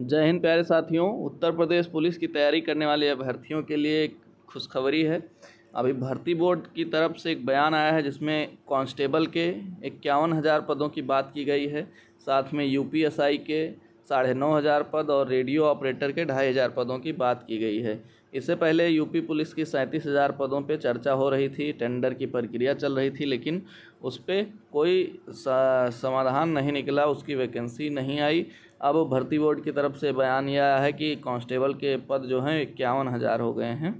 जय हिंद प्यारे साथियों उत्तर प्रदेश पुलिस की तैयारी करने वाले अभ्यर्थियों के लिए एक खुशखबरी है अभी भर्ती बोर्ड की तरफ से एक बयान आया है जिसमें कांस्टेबल के इक्यावन हज़ार पदों की बात की गई है साथ में यूपीएसआई के साढ़े नौ हज़ार पद और रेडियो ऑपरेटर के ढाई हज़ार पदों की बात की गई है इससे पहले यूपी पुलिस की सैंतीस हज़ार पदों पर चर्चा हो रही थी टेंडर की प्रक्रिया चल रही थी लेकिन उस पर कोई समाधान नहीं निकला उसकी वैकेंसी नहीं आई अब भर्ती बोर्ड की तरफ से बयान यह आया है कि कांस्टेबल के पद जो हैं इक्यावन हज़ार हो गए हैं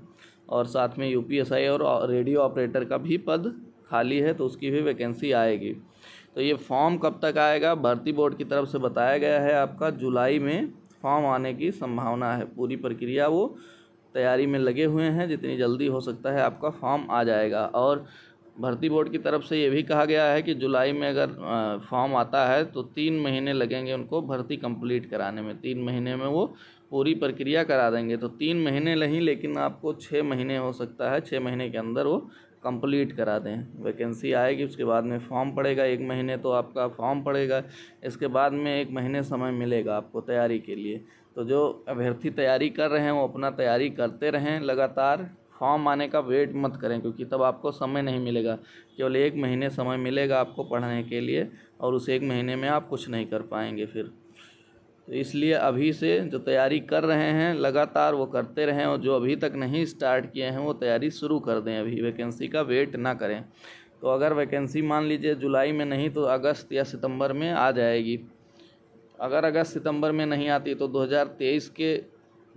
और साथ में यू और रेडियो ऑपरेटर का भी पद खाली है तो उसकी भी वैकेंसी आएगी तो ये फॉर्म कब तक आएगा भर्ती बोर्ड की तरफ से बताया गया है आपका जुलाई में फॉर्म आने की संभावना है पूरी प्रक्रिया वो तैयारी में लगे हुए हैं जितनी जल्दी हो सकता है आपका फॉर्म आ जाएगा और भर्ती बोर्ड की तरफ से ये भी कहा गया है कि जुलाई में अगर फॉर्म आता है तो तीन महीने लगेंगे उनको भर्ती कंप्लीट कराने में तीन महीने में वो पूरी प्रक्रिया करा देंगे तो तीन महीने नहीं लेकिन आपको छः महीने हो सकता है छः महीने के अंदर वो कंप्लीट करा दें वैकेंसी आएगी उसके बाद में फॉर्म पड़ेगा एक महीने तो आपका फॉर्म पड़ेगा इसके बाद में एक महीने समय मिलेगा आपको तैयारी के लिए तो जो अभ्यर्थी तैयारी कर रहे हैं वो अपना तैयारी करते रहें लगातार फॉर्म आने का वेट मत करें क्योंकि तब आपको समय नहीं मिलेगा केवल एक महीने समय मिलेगा आपको पढ़ने के लिए और उस एक महीने में आप कुछ नहीं कर पाएंगे फिर तो इसलिए अभी से जो तैयारी कर रहे हैं लगातार वो करते रहें और जो अभी तक नहीं स्टार्ट किए हैं वो तैयारी शुरू कर दें अभी वैकेंसी का वेट ना करें तो अगर वैकेंसी मान लीजिए जुलाई में नहीं तो अगस्त या सितंबर में आ जाएगी अगर अगस्त सितंबर में नहीं आती तो 2023 के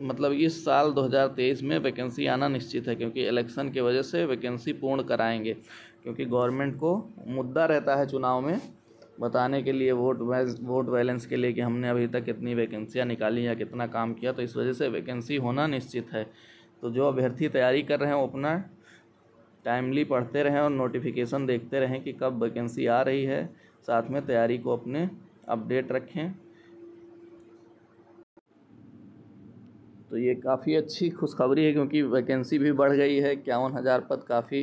मतलब इस साल 2023 में वैकेंसी आना निश्चित है क्योंकि इलेक्शन की वजह से वैकेंसी पूर्ण कराएंगे क्योंकि गवर्नमेंट को मुद्दा रहता है चुनाव में बताने के लिए वोट वोट बैलेंस के लिए कि हमने अभी तक कितनी वैकेंसियाँ निकाली या कितना काम किया तो इस वजह से वैकेंसी होना निश्चित है तो जो अभ्यर्थी तैयारी कर रहे हैं वो अपना टाइमली पढ़ते रहें और नोटिफिकेशन देखते रहें कि कब वैकेंसी आ रही है साथ में तैयारी को अपने अपडेट रखें तो ये काफ़ी अच्छी खुशखबरी है क्योंकि वैकेंसी भी बढ़ गई है इक्यावन हज़ार पद काफ़ी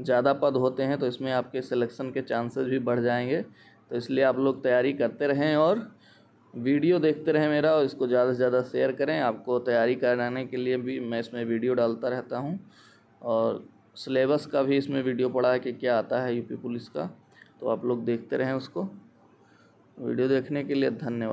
ज़्यादा पद होते हैं तो इसमें आपके सिलेक्शन के चांसेस भी बढ़ जाएंगे तो इसलिए आप लोग तैयारी करते रहें और वीडियो देखते रहें मेरा और इसको ज़्यादा से ज़्यादा शेयर करें आपको तैयारी कराने के लिए भी मैं इसमें वीडियो डालता रहता हूँ और सिलेबस का भी इसमें वीडियो पड़ा है कि क्या आता है यूपी पुलिस का तो आप लोग देखते रहें उसको वीडियो देखने के लिए धन्यवाद